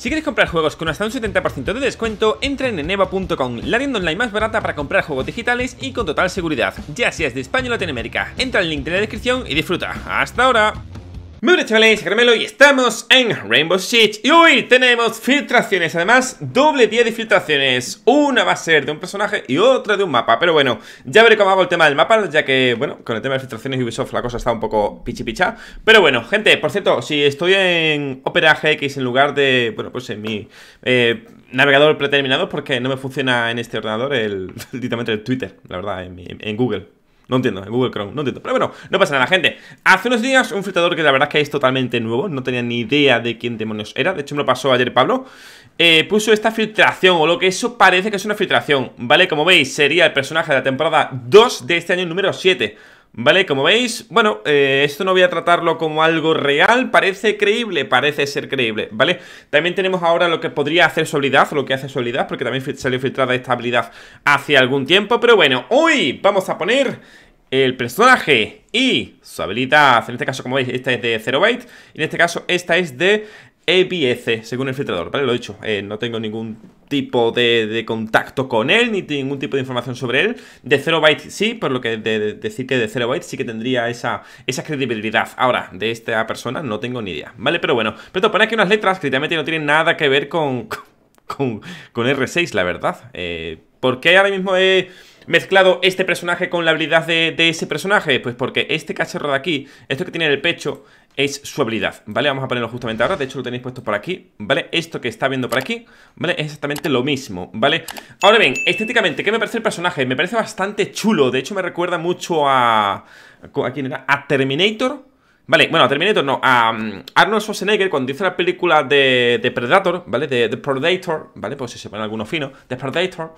Si quieres comprar juegos con hasta un 70% de descuento, entra en eneva.com, la tienda online más barata para comprar juegos digitales y con total seguridad, ya seas de España o Latinoamérica. Entra al link de la descripción y disfruta. ¡Hasta ahora! Muy buenas chavales, Carmelo y estamos en Rainbow Six Y hoy tenemos filtraciones, además doble día de filtraciones Una va a ser de un personaje y otra de un mapa Pero bueno, ya veré cómo hago el tema del mapa Ya que, bueno, con el tema de filtraciones Ubisoft la cosa está un poco pichi picha Pero bueno, gente, por cierto, si estoy en Opera GX en lugar de, bueno, pues en mi eh, navegador predeterminado Porque no me funciona en este ordenador el, directamente el Twitter, la verdad, en, en Google no entiendo, Google Chrome, no entiendo. Pero bueno, no pasa nada, gente. Hace unos días un filtrador, que la verdad es que es totalmente nuevo, no tenía ni idea de quién demonios era, de hecho me lo pasó ayer Pablo, eh, puso esta filtración, o lo que eso parece que es una filtración, ¿vale? Como veis, sería el personaje de la temporada 2 de este año número 7. Vale, como veis, bueno, eh, esto no voy a tratarlo como algo real, parece creíble, parece ser creíble, ¿vale? También tenemos ahora lo que podría hacer su habilidad, lo que hace su habilidad, porque también salió filtrada esta habilidad hace algún tiempo, pero bueno, hoy vamos a poner el personaje y su habilidad, en este caso como veis, esta es de 0 byte, y en este caso esta es de EBS, según el filtrador, ¿vale? Lo he dicho, eh, no tengo ningún tipo de, contacto con él, ni ningún tipo de información sobre él. De 0 bytes sí, por lo que decir que de 0 bytes sí que tendría esa, esa credibilidad. Ahora, de esta persona no tengo ni idea, ¿vale? Pero bueno, pero te pone aquí unas letras que no tienen nada que ver con, con, con R6, la verdad. Eh, ¿Por qué ahora mismo he mezclado este personaje con la habilidad de, de, ese personaje? Pues porque este cachorro de aquí, esto que tiene en el pecho, es su habilidad, ¿vale? Vamos a ponerlo justamente ahora, de hecho lo tenéis puesto por aquí, ¿vale? Esto que está viendo por aquí, ¿vale? Es exactamente lo mismo, ¿vale? Ahora bien, estéticamente, ¿qué me parece el personaje? Me parece bastante chulo, de hecho me recuerda mucho a... ¿A quién era? A Terminator, Vale, bueno, Terminator no. A mm, Arnold Schwarzenegger, cuando hizo la película de, The Predator, ¿vale? De, Predator, ¿vale? Pues si se pone alguno fino, de Predator,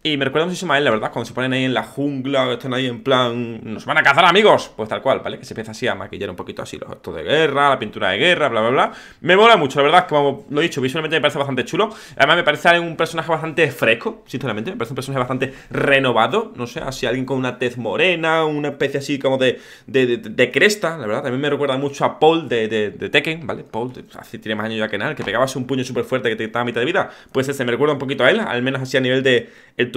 y me recuerda muchísimo a él, la verdad, cuando se ponen ahí en la jungla, están ahí en plan, nos van a cazar amigos, pues tal cual, ¿vale? Que se empieza así a maquillar un poquito así los actos de guerra, la pintura de guerra, bla, bla, bla. Me mola mucho, la verdad, como lo he dicho, visualmente me parece bastante chulo. Además me parece un personaje bastante fresco, sinceramente, me parece un personaje bastante renovado, no sé, así alguien con una tez morena, una especie así como de, de, cresta, la verdad. También me recuerda mucho a Paul de, Tekken, ¿vale? Paul, hace, tiene más años ya que nada, que pegabas un puño súper fuerte que te daba mitad de vida. Pues ese me recuerda un poquito a él, al menos así a nivel de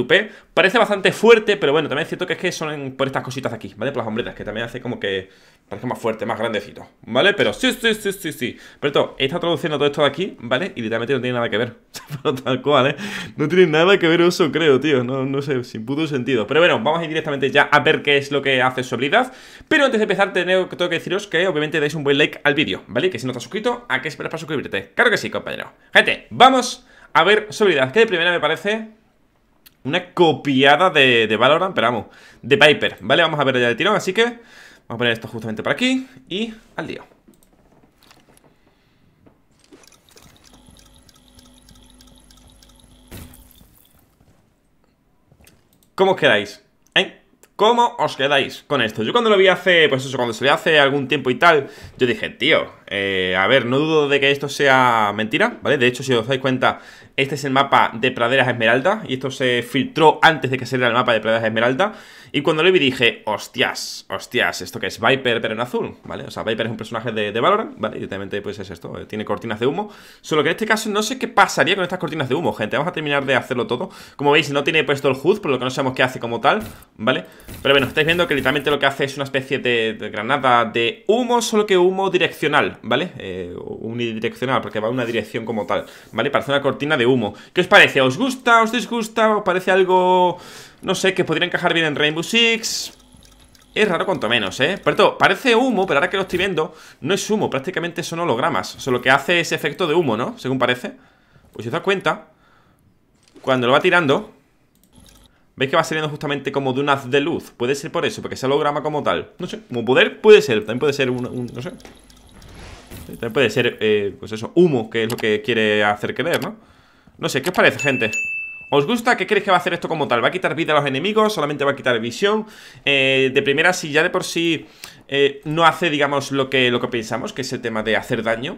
peer Parece bastante fuerte, pero bueno, también es cierto que es que son por estas cositas aquí, ¿vale? Por las hombretas, que también hace como que parece más fuerte, más grandecito, ¿vale? Pero sí, sí, sí, sí, sí. Pero esto, he estado traduciendo todo esto de aquí, ¿vale? Y literalmente no tiene nada que ver. tal cual, ¿eh? No tiene nada que ver eso, creo, tío. No, sé, sin puto sentido. Pero bueno, vamos a ir directamente ya a ver qué es lo que hace su Pero antes de empezar, tengo, que deciros que obviamente dais un buen like al vídeo, ¿vale? Que si no estás suscrito, ¿a qué esperas para suscribirte? Claro que sí, compañero. Gente, vamos a ver su habilidad, que de primera me parece una copiada de, de Valorant, pero vamos, de Viper, ¿vale? Vamos a ver ya de tirón, así que vamos a poner esto justamente por aquí y al lío. ¿Cómo os quedáis? ¿eh? ¿Cómo os quedáis con esto? Yo cuando lo vi hace, pues eso, cuando se le hace algún tiempo y tal, yo dije, tío, eh, a ver, no dudo de que esto sea mentira, ¿vale? De hecho, si os dais cuenta, este es el mapa de Praderas Esmeralda y esto se filtró antes de que saliera el mapa de Praderas Esmeralda. Y cuando lo vi dije, hostias, hostias, esto que es Viper pero en azul, ¿vale? O sea, Viper es un personaje de, Valor, Valorant, ¿vale? Y pues es esto, eh, tiene cortinas de humo. Solo que en este caso no sé qué pasaría con estas cortinas de humo, gente. Vamos a terminar de hacerlo todo. Como veis, no tiene puesto el HUD, por lo que no sabemos qué hace como tal, ¿vale? Pero bueno, estáis viendo que literalmente lo que hace es una especie de, de granada de humo, solo que humo direccional, ¿vale? Eh, unidireccional, porque va en una dirección como tal, ¿vale? Parece una cortina de humo. ¿Qué os parece? ¿Os gusta? ¿Os disgusta? ¿Os parece algo, no sé, que podría encajar bien en Rainbow Six? Es raro cuanto menos, ¿eh? Por parece humo, pero ahora que lo estoy viendo, no es humo, prácticamente son hologramas. O lo que hace es efecto de humo, ¿no? Según parece. Pues si os das cuenta, cuando lo va tirando, veis que va saliendo justamente como de un haz de luz. Puede ser por eso, porque es holograma como tal. No sé, como poder puede ser, también puede ser un no sé, puede ser, eh, pues eso, humo, que es lo que quiere hacer creer, ¿no? No sé, ¿qué os parece, gente? ¿Os gusta? ¿Qué creéis que va a hacer esto como tal? ¿Va a quitar vida a los enemigos? ¿Solamente va a quitar visión? Eh, de primera, si ya de por sí eh, no hace, digamos, lo que, lo que pensamos, que es el tema de hacer daño.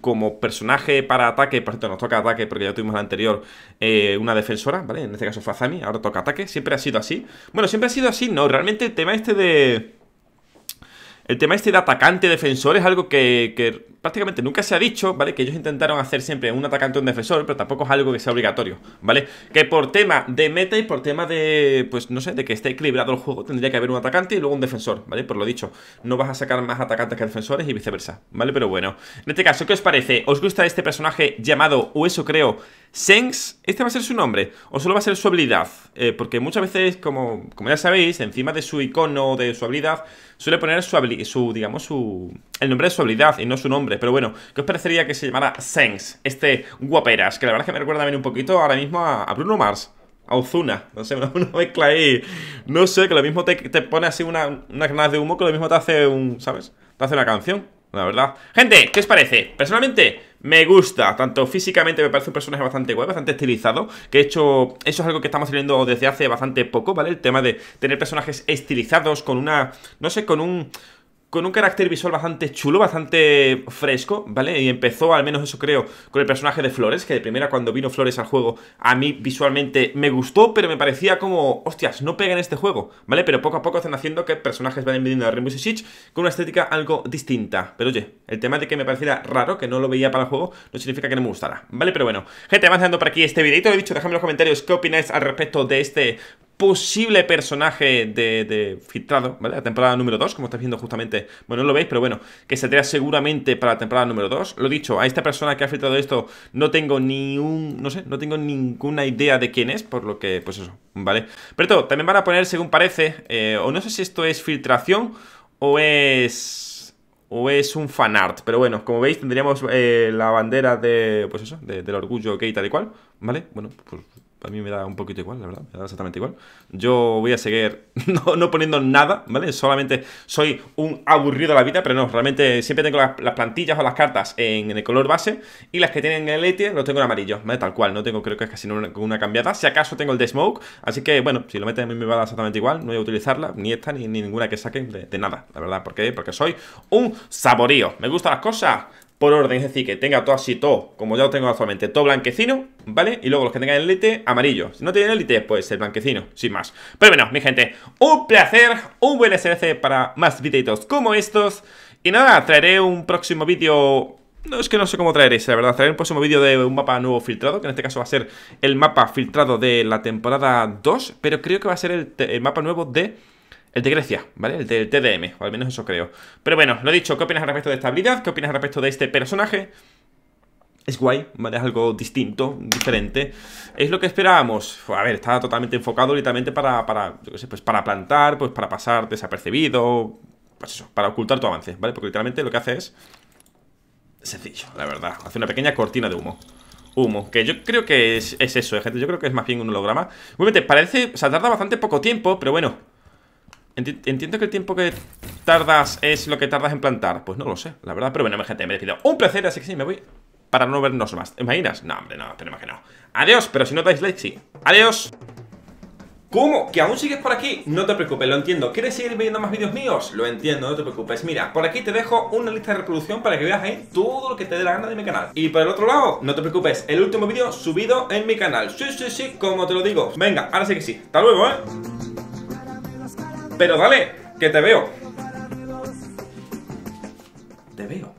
como personaje para ataque, por cierto, nos toca ataque porque ya tuvimos la anterior una defensora, ¿vale? En este caso fue Azami, ahora toca ataque, siempre ha sido así. Bueno, siempre ha sido así, no, realmente el tema este de... El tema este de atacante, defensor, es algo que, prácticamente nunca se ha dicho, ¿vale? Que ellos intentaron hacer siempre un atacante o un defensor, pero tampoco es algo que sea obligatorio, ¿vale? Que por tema de meta y por tema de, pues no sé, de que esté equilibrado el juego, tendría que haber un atacante y luego un defensor, ¿vale? Por lo dicho, no vas a sacar más atacantes que defensores y viceversa, ¿vale? Pero bueno, en este caso, ¿qué os parece? ¿Os gusta este personaje llamado, o eso creo, Sengs? ¿Este va a ser su nombre? ¿O solo va a ser su habilidad? Eh, porque muchas veces, como, como ya sabéis, encima de su icono, de su habilidad suele poner su, su digamos, su, el nombre de su habilidad y no su nombre. Pero bueno, ¿qué os parecería que se llamara Sense? Este guaperas, que la verdad es que me recuerda también un poquito ahora mismo a, Bruno Mars. A Ozuna, no sé, una, mezcla ahí. No sé, que lo mismo te, pone así una, una granada de humo, que lo mismo te hace un, ¿sabes? Te hace una canción, la verdad. Gente, ¿qué os parece? Personalmente, me gusta. Tanto físicamente me parece un personaje bastante guay, bastante estilizado. Que de hecho, eso es algo que estamos viendo desde hace bastante poco, ¿vale? El tema de tener personajes estilizados con una. No sé, con un con un carácter visual bastante chulo, bastante fresco, ¿vale? Y empezó, al menos eso creo, con el personaje de Flores, que de primera cuando vino Flores al juego, a mí visualmente me gustó, pero me parecía como, hostias, no pega en este juego, ¿vale? Pero poco a poco están haciendo que personajes vayan viniendo de Rainbow Six con una estética algo distinta. Pero oye, el tema de que me pareciera raro, que no lo veía para el juego, no significa que no me gustara, ¿vale? Pero bueno, gente, avanzando por aquí este videito, lo he dicho, dejadme en los comentarios qué opináis al respecto de este posible personaje de, filtrado, ¿vale? La temporada número 2, como estáis viendo justamente, bueno, no lo veis, pero bueno, que saldrá seguramente para la temporada número 2. Lo dicho, a esta persona que ha filtrado esto no tengo ni un, no sé, no tengo ninguna idea de quién es, por lo que, pues eso, ¿vale? Pero todo, también van a poner, según parece, eh, o no sé si esto es filtración o es o es un fanart. Pero bueno, como veis, tendríamos eh, la bandera de, pues eso, del orgullo gay tal y cual, ¿vale? Bueno, pues a mí me da un poquito igual, la verdad, me da exactamente igual. Yo voy a seguir no, poniendo nada, ¿vale? Solamente soy un aburrido de la vida, pero no, realmente siempre tengo las, plantillas o las cartas en, el color base y las que tienen el ET los tengo en amarillo, ¿vale? Tal cual, no tengo, creo que es casi una, cambiada. Si acaso tengo el de Smoke, así que bueno, si lo meten a mí me va exactamente igual, no voy a utilizarla, ni esta ni, ninguna que saquen de, nada, la verdad, ¿por qué? porque soy un saborío. Me gustan las cosas por orden, es decir, que tenga todo así, todo, como ya lo tengo actualmente, todo blanquecino, ¿vale? Y luego los que tengan elite, amarillo. Si no tienen elite, pues el blanquecino, sin más. Pero bueno, mi gente, un placer, un buen SBC para más videitos como estos. Y nada, traeré un próximo vídeo... No, es que no sé cómo traeréis, la verdad. Traeré un próximo vídeo de un mapa nuevo filtrado, que en este caso va a ser el mapa filtrado de la temporada 2, pero creo que va a ser el mapa nuevo de el de Grecia, ¿vale? El del TDM, o al menos eso creo. Pero bueno, lo he dicho, ¿qué opinas respecto de esta habilidad? ¿Qué opinas respecto de este personaje? Es guay, ¿vale? Es algo distinto, diferente. Es lo que esperábamos. A ver, está totalmente enfocado literalmente para, para yo qué sé, pues para plantar, pues para pasar desapercibido, pues eso, para ocultar tu avance, ¿vale? Porque literalmente lo que hace es sencillo, la verdad. Hace una pequeña cortina de humo. Humo, que yo creo que es, eso, ¿eh, gente. Yo creo que es más bien un holograma. bien, parece, o sea, tarda bastante poco tiempo, pero bueno entiendo que el tiempo que tardas es lo que tardas en plantar. Pues no lo sé, la verdad. Pero bueno, gente, me despido. Un placer, así que sí, me voy para no vernos más. ¿Te imaginas? No, hombre, no, pero que no. Adiós, pero si no dais like, sí. Adiós. ¿Cómo? ¿Que aún sigues por aquí? No te preocupes, lo entiendo. ¿Quieres seguir viendo más vídeos míos? Lo entiendo, no te preocupes. Mira, por aquí te dejo una lista de reproducción para que veas ahí todo lo que te dé la gana de mi canal. Y por el otro lado, no te preocupes, el último vídeo subido en mi canal. Sí, sí, sí, como te lo digo. Venga, ahora sí que sí. Hasta luego, ¿eh? Pero dale, que te veo. Te veo.